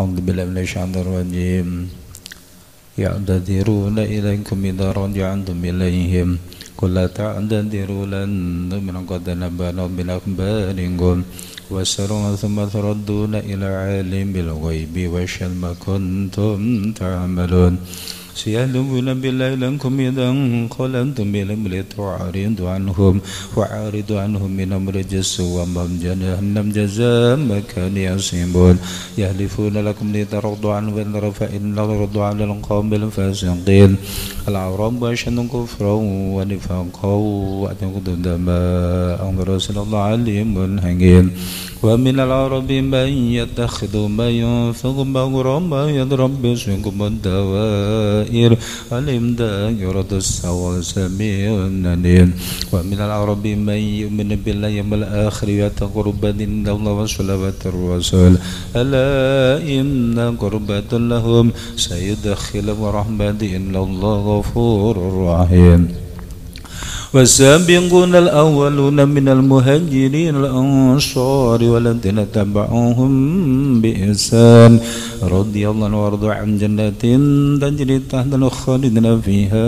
A'udzu billahi minasyaitonir rajim. Ya'tadiruna ilaikum idza raja'tum ilaihim. Qul la ta'tadiru lan tu'minu qad nabana bil akhbaringum. Wasaru thumma turadduna ila 'alimil ghaibi wa syalma ta'malun. يعلمون بالله لكم إذا انقلبتم بهم الأمر عنهم وعارض عنهم من أمر الجس ومهم جهنم جزاء ما كانوا يصيبون يهلفون لكم لترضوا عنهم إن رفع إن رضوا على القوم الفاسقين العرب أشد كفرا ونفاقا وأتقد دماء رسول الله عليم حكيم ومن العرب من يتخذ ما ينفق مغرما يضرب بسكم الدواء الدائر الإمداد يرد السوى سميع نليم ومن العرب من يؤمن بالله يوم الآخر ويتقرب دين الله وصلوات الرسول ألا إن قربة لهم سيدخلهم رحمة إن الله غفور رحيم والسابقون الأولون من المهاجرين الأنصار والذين تبعوهم بإحسان رضي الله وارضوا عن جنات تجري تحت الخالدين فيها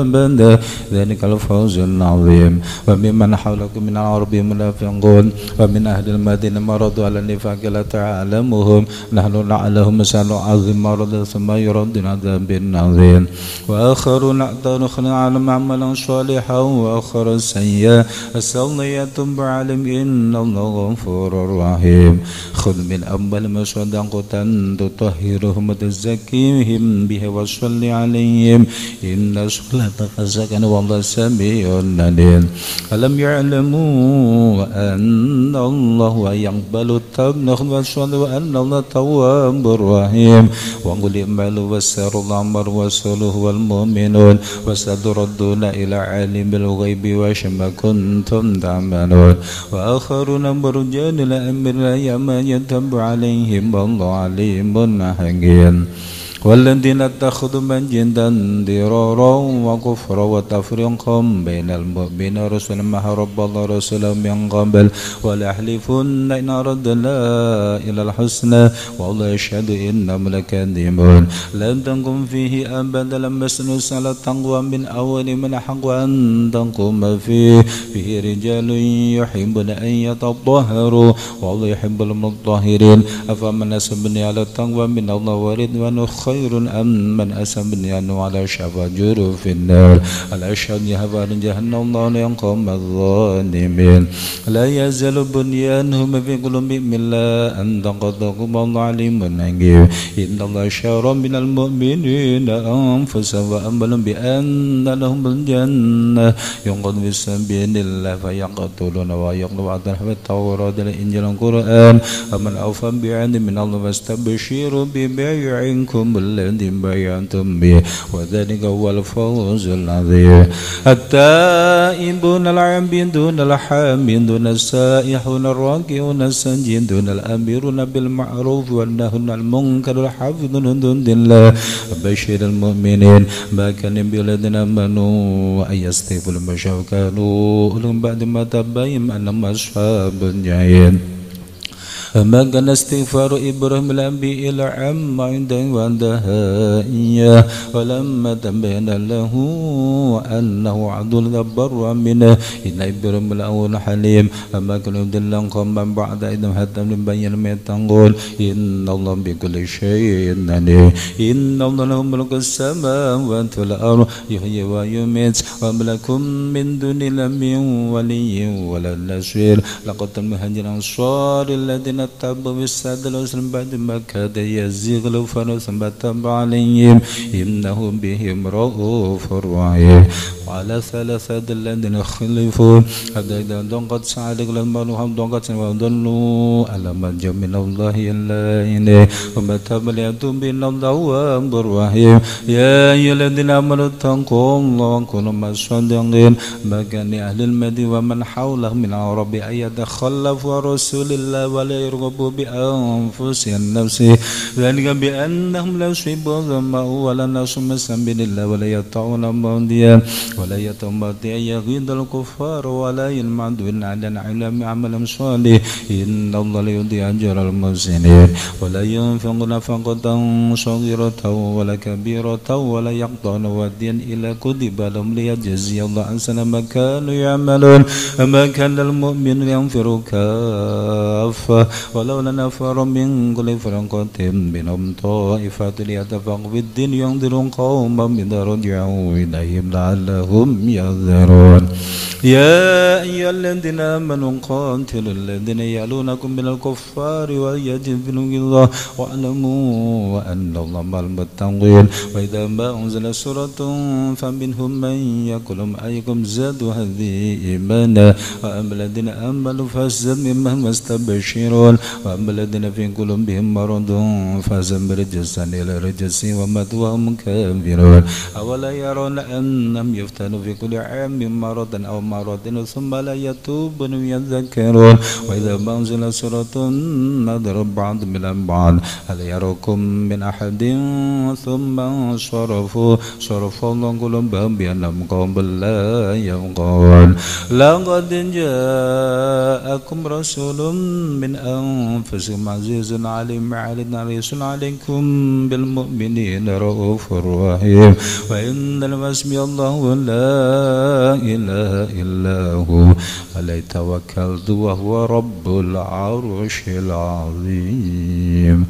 أبدا ذلك الفوز العظيم وممن حولكم من العرب منافقون ومن أهل المدينة مرضوا على النفاق لا تعلمهم نحن نعلمهم سنعظم عظيم مرض ثم يردنا ذنب عظيم وآخرون أعترخنا على عملا صالحا وآخر سيئا أسألنا يا تب علم إن الله غفور رحيم خذ من أول ما صدقت تطهرهم وتزكيهم به وصل عليهم إن صلاتك سكن والله سميع عليم ألم يعلموا أن الله يقبل التبنخ والصلاة وأن الله تواب رحيم وقل اعملوا وسر الأمر هو والمؤمنون وستردون إلى عالم بالغيب وشما كنتم تعملون وآخرون مرجان لأمر يما يتب عليهم والله عليم حكيم والذين اتخذوا من جندا ذرارا وكفرا وتفريقا بين المؤمنين رسلا ما رب الله رسلا من قبل وليحلفن ان اردنا الى الحسنى والله يشهد انهم لكاذبون لم تنقم فيه ابدا لما يسن على التقوى من اول من حق ان تنقم فيه فيه رجال يحبون ان يتطهروا والله يحب المطهرين افمن يسبني على التقوى من الله ورضوانه خير خير أم من أسم بن أنه على شفا جرف في النار على أشهد يهبان جهنم الله ينقم الظالمين لا يزال بنيانهم في قلوبهم إلا أن تقدقم الظالم حكيم إن الله شر من المؤمنين أنفسهم وأمل بأن لهم الجنة ينقذ بسبيل الله فيقتلون ويقلب عدل في التوراة الإنجيل القرآن ومن أوفى بعهد من الله فاستبشروا ببيعكم بالذي بينتم به وذلك هو الفوز العظيم التائبون العابدون الحامدون السائحون الراكعون الساجدون الامرون بالمعروف والنهون المنكر الحافظون دون الله بشر المؤمنين ما كان بالذين امنوا ان يستغفروا المشركين كانوا لهم بعد ما تبين انهم اصحاب جايين ما كان استغفار إبراهيم الأنبي إلى عم عند وندهائية ولما تبين له أنه عبد الجبار منه إن إبراهيم الأول حليم أما كان عبد الله قوما بعد إذا حتى مبين ما تقول إن الله بكل شيء عليم إن الله له ملك السماوات والأرض يحيي ويميت وما لكم من دون الله من ولي ولا نصير لقد تم هجر الأنصار الذين الذين تابوا بالسادة وسلم بعد ما كاد يزيغ الأبصار ثم تاب عليهم إنه بهم رؤوف رحيم وعلى ثلاثة الذين خلفوا حتى ضاقت عليهم الأرض ضاقت وضلوا ألم يجد من الله إلا اني وما تاب عليهم الله تواب رحيم يا أيها الذين آمنوا اتقوا الله وكونوا مع الصادقين ما كان لأهل المدينة ومن حولهم من عرب أن يتخلفوا رسول الله ولا يرغب بأنفسهم نفسه ذلك بأنهم لا يشربون ظما ولا نصم سبيل الله ولا يطعون موديا ولا يطعون موديا يغيظ الكفار ولا يلمعون على علم عمل صالح إن الله لا أجر المحسنين ولا ينفق نفقة صغيرة ولا كبيرة ولا يقطعون واديا إلا كتب لهم ليجزي الله أحسن ما كانوا يعملون أما كان المؤمن ينفر كافة ولولا نفر من كل فرقة منهم طائفة ليتفقوا في الدين ينذر قوما إذا رجعوا إليهم لعلهم يذرون يا أيها الذين آمنوا قاتلوا الذين يعلونكم من الكفار وليجدوا الله واعلموا أن الله مع المتقين وإذا ما أنزل سورة فمنهم من يقول أيكم زادوا هذه إيمانا وأما الذين آمنوا فزاد ممن يستبشرون وأما الذين في قلوبهم مرض فازم رجسا إلى رجس وماتوا وهم كافرون أولا يرون أنهم يفتنوا في كل عام مرضا أو مرة ثم لا يتوبون ويذكرون وإذا بانزل سورة نضرب بعض من بعض هل يركم من أحد ثم صرفوا صرف الله قلوبهم بأنهم قوم لا يفقهون لقد جاءكم رسول من أنفسكم عزيز عليم علينا حريص عليكم بالمؤمنين رؤوف رحيم وإن لم الله لا إله إلا هو عليه توكلت وهو رب العرش العظيم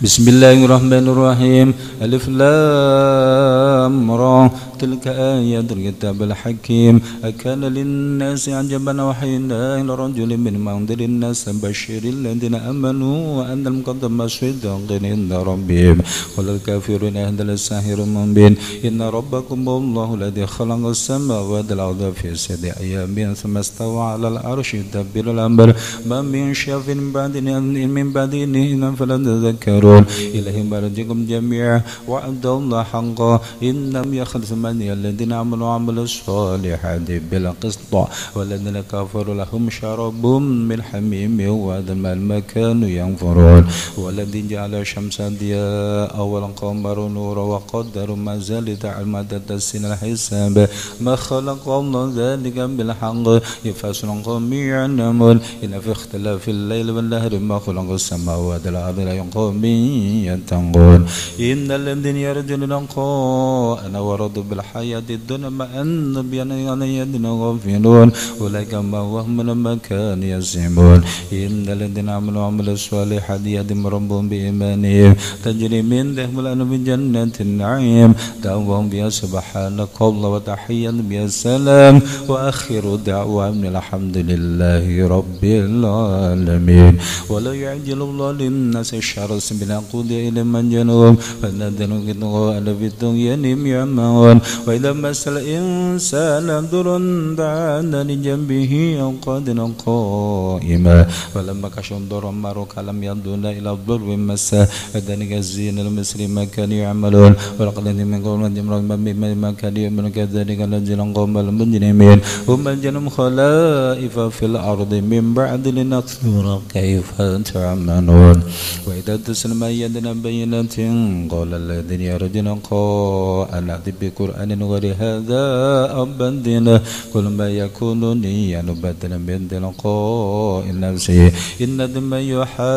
بسم الله الرحمن الرحيم ألف لام را تلك آيات الكتاب الحكيم أكان للناس عجبا وحينا إلى رجل من منذر الناس بشر الذين آمنوا وأن المقدم صدق عند ربهم وللكافرين أهدى الساحر مبين إن ربكم الله الذي خلق السماوات والأرض في ست أيام ثم استوى على العرش يدبر الأمر ما من شاف من بعد من بعد إن فلا تذكروا تشركون إلهي مرجعكم جميعا وعبد الله حقا إن لم يخلص من الذين عملوا عمل الصالحات قسط والذين كفروا لهم شراب من حميم وذم ما كانوا ينفرون والذي جعل الشمس ضياء والقمر نورا وقدر تعلم عدد السن الحساب ما خلق الله ذلك بالحق يفصل قميع النمل إن في اختلاف الليل والنهر ما خلق السماوات ينقوم ليقوم ينتهون إن الذين يرجون أنا ورد بالحياة الدنيا ما أن بيان يعني يدنا نون أولئك ما وهم من مكان يسيمون إن الذين عملوا عمل الصالحات يهدم ربهم بإيمانهم تجري من لأن الأنهار جنة النعيم دعوهم بها سبحانك الله وتحية بها السلام وآخر من الحمد لله رب العالمين ولا يعجل الله للناس الشر إذا قضي إلى من جنوب فلا تنقطه على في الطغيان يعمهون وإذا مس الإنسان ضر دعانا لجنبه أو قادرا قائما فلما كشف ضر مرك لم يضل إلى الضر مسه فذلك الزين المصري ما كان يعملون ولقد من قوم جمرا بما كان يعملون كذلك نجل قوم المجرمين هم الجنم خلائف في الأرض من بعد لنكثر كيف تعملون وإذا تسلم بينة بينات قال الذين يرجون قاء بقرآن غير هذا أبدنا كل ما يكون لي أن أبدل من تلقاء نفسي إن ذنب يوحى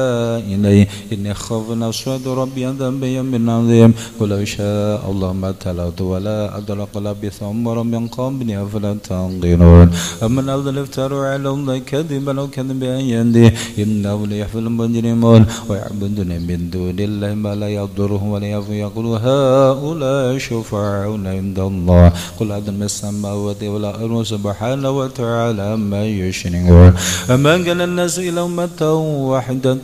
إلي إني خاف نصد ربي ذنبي من عظيم قل لو شاء الله ما تلوت ولا أدرك لبث عمر من قبلي أفلا تنقلون أما أظل افتروا على الله كذبا أو كذبا يندي إنه ليحفي المجرمون ويعبدون من من دون الله ما لا يضره ولا ينفع يقول هؤلاء شفعاؤنا عند الله قل هذا من السماوات والأرض سبحانه وتعالى ما يشركون أما كان الناس إلى أمة واحدة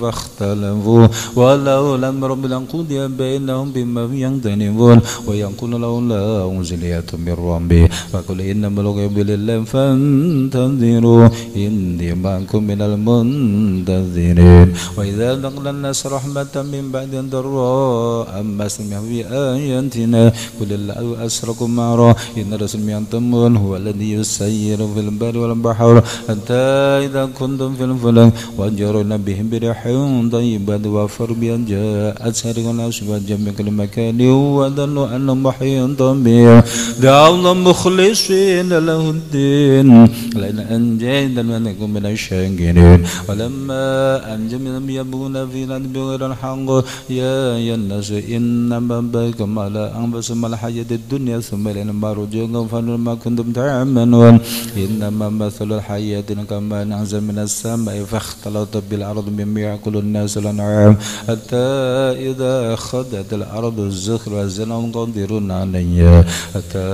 فاختلفوا لم رب لقضي بينهم بما يختلفون ويقول لولا أنزل من ربي فقل إنما الغيب لله فانتظروا إني معكم من المنتظرين وإذا نقل الناس رحمة من بعد ضراء أما سمع بآياتنا قل الله أشرك معرا إن رسول تمون هو الذي يسير في البر والبحر حتى إذا كنتم في الفلك وجرنا بهم بريح طيبة بأن جاء أسهر والأشبال جميع كل مكان وظنوا أنهم محيط بهم دعا الله مخلصين له الدين لأن أنجينا لنكن من الشاكرين ولما أنجينا لم يبغون في الأدب يظهر الحق يا يا الناس إن ربكم على أنفسكم الحياة الدنيا ثم إلى مرجعكم فما كنتم تعملون إنما مثل الحياة كما أنزل من السماء فاختلط بالأرض مما يأكل الناس الأنعام حتى إذا أخذت الأرض الزخر زنهم قادرون عليها حتى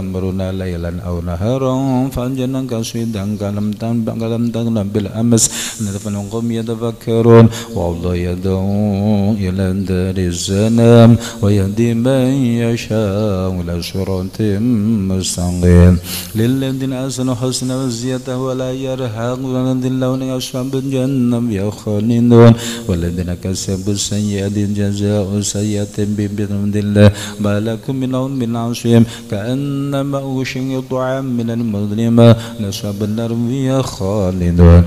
أمرنا ليلا أو نهارا فأنجنا كسيدا كلم تنبأ كلم تنبأ بالأمس نتفنقهم يتفكرون والله يا يدعو إلى دار السلام ويهدي من يشاء إلى صراط مستقيم للذين أحسنوا حسنا وزيادة ولا يرهق ولذين ذل أولئك أصحاب الجنة يخلدون والذين كسبوا السيئات جزاء سيئة ببغض الله ما لكم من لون من عصيم كأنما أوشي طعام من المظلمة نصب النار فيها خالدون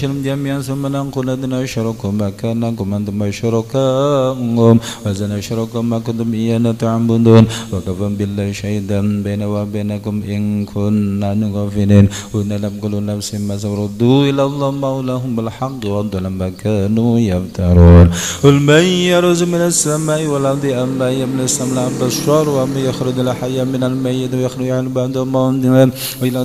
شرم جميعا ثم ننقل الذين أشركوا مكانكم ربكم أنتم وشركاؤكم وزن شرك ما كنتم إيانا تعبدون وكفى بالله شهيدا بين وبينكم إن كنا نغفلين قلنا لم كل نفس ما سردوا إلى الله مولاهم بالحق وأنتم ما كانوا يفترون قل من يرز من السماء والأرض أم لا يمن السماء بالشر ومن يخرج الحي من الميت ويخرج بعد موت وإلى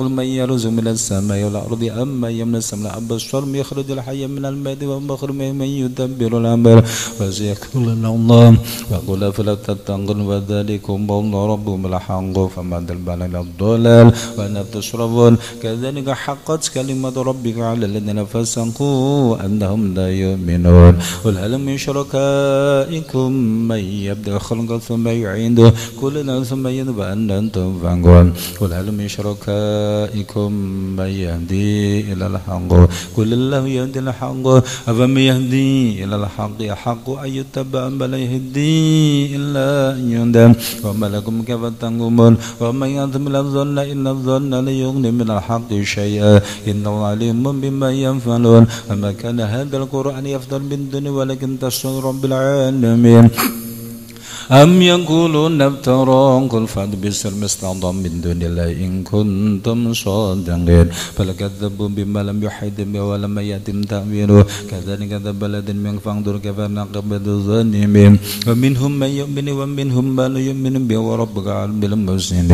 قل من يرزق من السماء والأرض أم من يملك السمع بالشر يخرج الحي من الميت ومن الآخر ممن يدبر الأمر فسيكفل الله فقل فلا تتنقل وذلكم بون ربهم الحق فما دلبنا إلى الضلال وأنا تشربون كذلك حقت كلمة ربك على الذين فسقوا أنهم لا يؤمنون قل هل من شركائكم من يبدأ الخلق ثم يعيده كل ثم يذهب أن أنتم فانقون قل هل من شركائكم من يهدي إلى الحق قل الله يهدي الحق من يهدي إلى الحق حق أن يتبع بل يهدي إلا أن يندم وما لكم كيف تنقمون ومن يظلم الظن إن الظن لا من الحق شيئا إنه عليم بما ينفعون وما كان هذا القرآن يفضل بالدنيا ولكن تشر رب العالمين أم يقولون افتراه قل بسر مستعظم من دون الله إن كنتم صادقين بل كذبوا بما لم يحيط به ولم يتم تأمينه كذلك كذب بلد من فانظر كيف نقبض ظنهم ومنهم من يؤمن ومنهم من يؤمن به وربك عالم بالمحسنين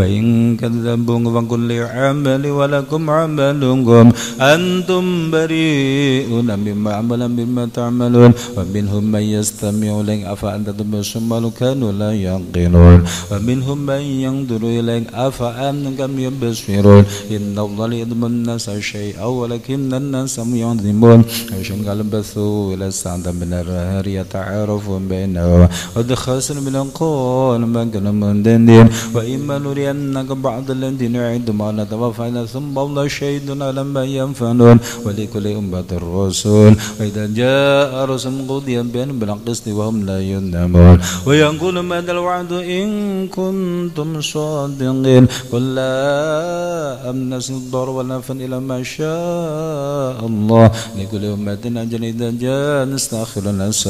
وإن كذبوك فقل لي عملي ولكم عملكم أنتم بريئون مما عمل مما تعملون ومنهم من يستمع إليك أفأنت تبشر كانوا لا يقينون ومنهم من ينظر إليك أفأنت كم يبشرون إن الله يظلم الناس شيئا ولكن الناس يظلمون عشان قال بثوا إلى السعادة من الرهر يتعارفون بينهم وقد خسر من القول ما كانوا مندندين وإما نري لنبينك بعض الذي نعدهم ونتوفينا ثم الله شهيدنا لما ينفنون ولكل أمة الرسول وإذا جاء رسل قضي بينهم بالقسط وهم لا ينامون ويقول ماذا الوعد إن كنتم صادقين قل لا أمنس الضر ولا فن إلى ما شاء الله لكل أمة أجل إذا جاء نستأخرون الناس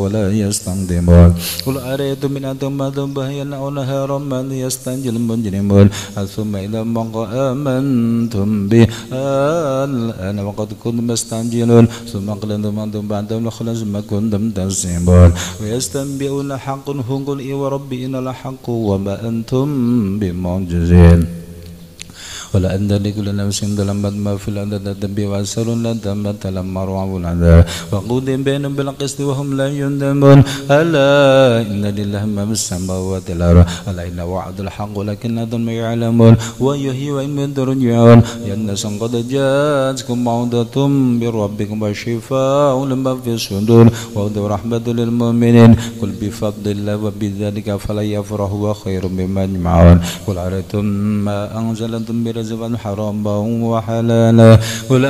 ولا يستقدمون قل أريد من أنتم ما ذنبه أو نهارا من يستنجل المجرمون ثم إذا ما آمنتم به الآن وقد كنتم استعجلون ثم قلتم أنتم بعدهم لخلص ما كنتم تنسبون ويستنبئون حق هم قل إي وربي إن الحق وما أنتم بمعجزين ولا أنت لكل نفس ظلمت ما في الأرض تدبي وأسر أن تمت لما رعوا العذاب وقودهم بينهم بالقسط وهم لا يندمون ألا إن لله ما في السماوات والأرض ألا إن وعد الحق ولكن ظلم يعلمون ويهي وإن من در يا الناس قد جاءتكم موعظة بربكم وشفاء لما في الصدور وهدى ورحمة للمؤمنين قل بفضل الله وبذلك فلا يفرحوا وخير مما يجمعون قل أرأيتم ما أنزلتم من رزقا حراما وحلالا قل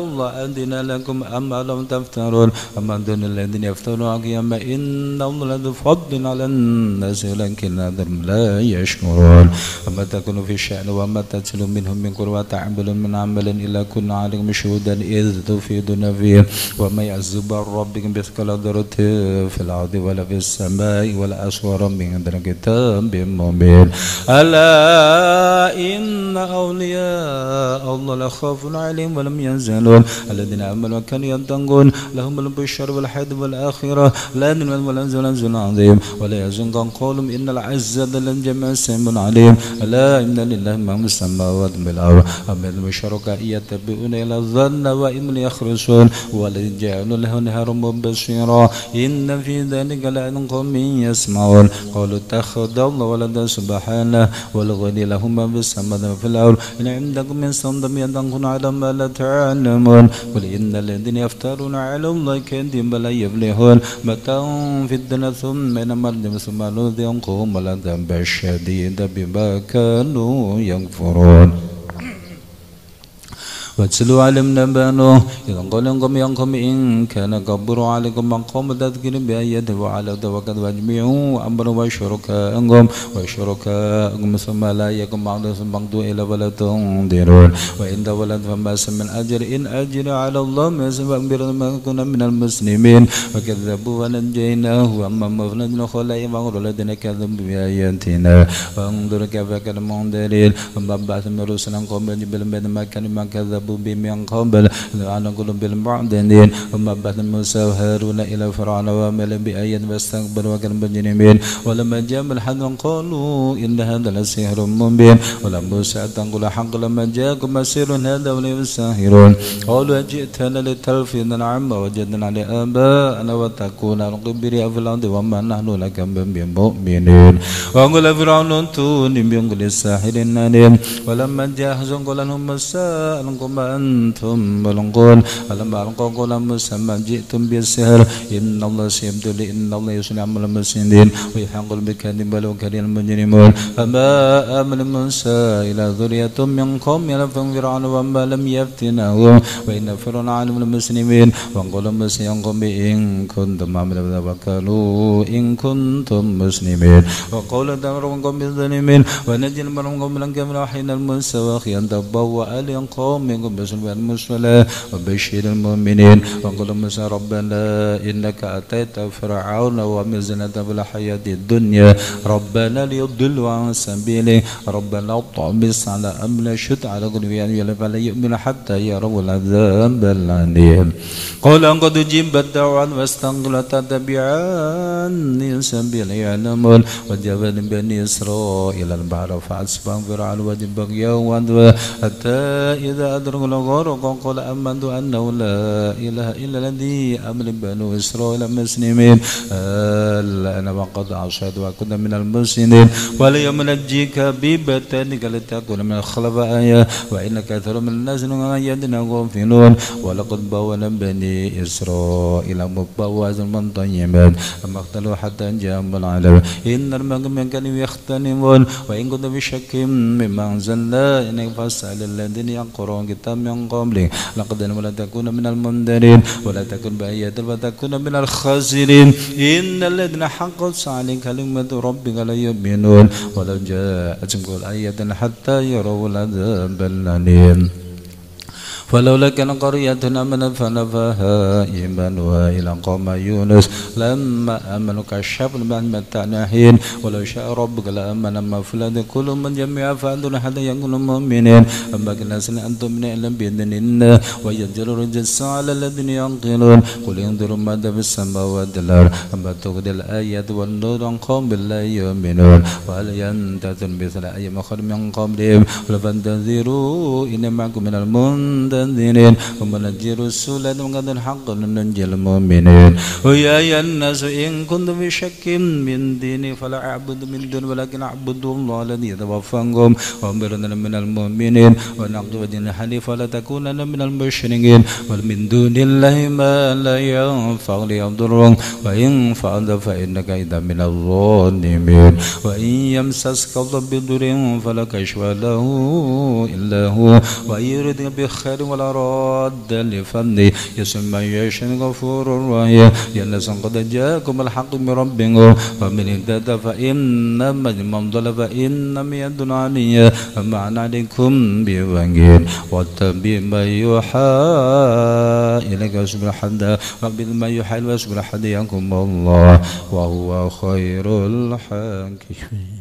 الله أذن لكم أما لم تفترون أما دون الذين يفترون قياما إن الله ذو فضل على الناس لكن أنهم لا يشكرون أما تكون في الشأن وما تتلو منهم من قرى تعمل من عمل إلا كنا عليكم شهودا إذ تفيدون فيه وما يعزب ربك مثقال في الأرض ولا في السماء ولا أصغر من ذلك كتاب مبين ألا إن إن أولياء الله لا خوف عليهم ولم ينزلون الذين آمنوا وكانوا يتقون لهم البشر والحد والآخرة لا نعلم ولا نزل نزل عظيم ولا يزنك قولهم إن العزة جمع سيم عليم ألا إن لله ما في السماوات والأرض أما المشرك يتبعون إلى الظن وإن يخرسون والذين جعلوا له نهر مبشرا إن في ذلك لعن قوم يسمعون قالوا اتخذ الله ولدا سبحانه والغني لهما ما في الأول إن عندكم من صندم يدنكم على ما لا تعلمون قل إن الذين يفترون على الله كذبا لا يفلحون متاع في الدنيا ثم من مرضهم ثم نذيقهم ذنب شديد بما كانوا يكفرون واتل عليهم نبأ اذا إذ قال لهم ينكم إن كان قبروا عليكم من قوم تذكر بأيات وعلى توكل واجمعوا أمر وشركاءكم وشركاءكم ثم لا يكن بعضكم بعض الى ولا تنظرون وإن تولد فما من أجر إن أجر على الله ما اكبر ما كنا من المسلمين وكذبوا ونجيناه وأما مفلنا خلاه وغر الذين كذبوا بآياتنا وانظر كيف كان منذرين وما بعث من رسلا قبل جبل ما كان ما كذبوا المغضوب من قبل لعن قلوب المعدنين ثم بعد موسى وهارون إلى فرعون وعمل بآيات واستكبر وكان مجرمين ولما جاء الحذر قالوا إن هذا لسحر مبين ولم موسى تنقل حق لما جاءكم مسير هذا ولم ساهرون قالوا جئتنا لتلفنا عما وجدنا على آباءنا وتكون القبر في الأرض وما نحن لك بمؤمنين وقال فرعون توني بيقول الساحر النادم ولما جاء حزن قال هم الساء لكم لما أنتم ملقون لما ألقوكم مسمى جئتم بالسهر إن الله سيبد إن الله يصنع عمل المسلمين ويحق المكذب ولو كريم المجرمون فما آمن موسى إلى ذرية من قوم يلفهم فرعون وما لم يفتنه وإن فرعون عالم المسلمين وانقل مسلم قوم إن كنتم عمل توكلوا إن كنتم مسلمين وقول دمرهم قوم بالظالمين ونجل مرهم قوم لنكم حين الموسى وأخي أن تبوأ لقوم اللهم صل على المرسلين وبشر المؤمنين وقل مثلا ربنا إنك أتيت فرعون ومزنته في الحياة الدنيا ربنا ليضلوا عن سبيله ربنا اطمس على امل شد على قلوبهم فلا يؤمن حتى يروا العذاب العليم قل أن قد جبت دعوة واستنقلت تبعان سبيل يعلمون وجبل بني إسرائيل البحر فأسفن فرعون وجبك يوم حتى إذا أدرك أقول غارق قال أمنت أنه لا إله إلا الذي أملك بنو إسرائيل مسلمين الآن آه، وقد عشت وكنا من المسلمين واليوم نجيك ببتنك لتكون من الخلفاء آية، وإن كثير من الناس يدنا غافلون ولقد بوأنا بني إسرائيل مبوأ من طيبات أما اختلوا حتى جاءهم العذاب إن المؤمنين كانوا يختنمون وإن كنت في شك مما أنزلنا إليك فاسأل الذين يقرؤون كتاب من قبلك لقد ولا تكون من المنذرين ولا تكون بأية وتكون من الخاسرين إن الذين حقت عليك كلمة ربك لا يؤمنون ولو جاءتهم كل آية حتى يروا العذاب الأليم فلولا كان قرية من فنفاها إيمان وإلى قوم يونس لما آمنوا كشف من متناهين ولو شاء ربك لآمن ما في الأرض كل من جميع فأنتم حتى يكونوا مؤمنين أما كناسنا أنتم من أعلم بإذن الله ويجر الرجس على الذين ينقلون قل انظروا ماذا في السماوات والأرض أما تغدي الآيات والنور عن قوم لا يؤمنون وهل ينتظر مثل أي مخر من قبلهم ولفنتظروا إنما معكم من المنذر المعتذرين ثم نجي رسولا وقد الحق ننجي المؤمنين ويا يا الناس إن كنت في شك من ديني فلا أعبد من دون ولكن أعبد الله الذي يتوفاكم وأمرنا من المؤمنين ونعبد ودين حنيفا لا تكونن من المشركين ومن دون الله ما لا ينفع ليضرهم وإن فعلت فإنك إذا من الظالمين وإن يمسسك الله بضر فلا كشف له إلا هو وإن يرد بخير ولا راد لفني يا يشن غفور رحيم يا ناس قد جاءكم الحق من ربكم فمن اهتدى فإنما من ضل فإنما يدنا علي فمعنا عليكم بوكيل واتبع ما يوحى إليك حدا رب ما يوحى سبحانه ينكم الله وهو خير الحاكمين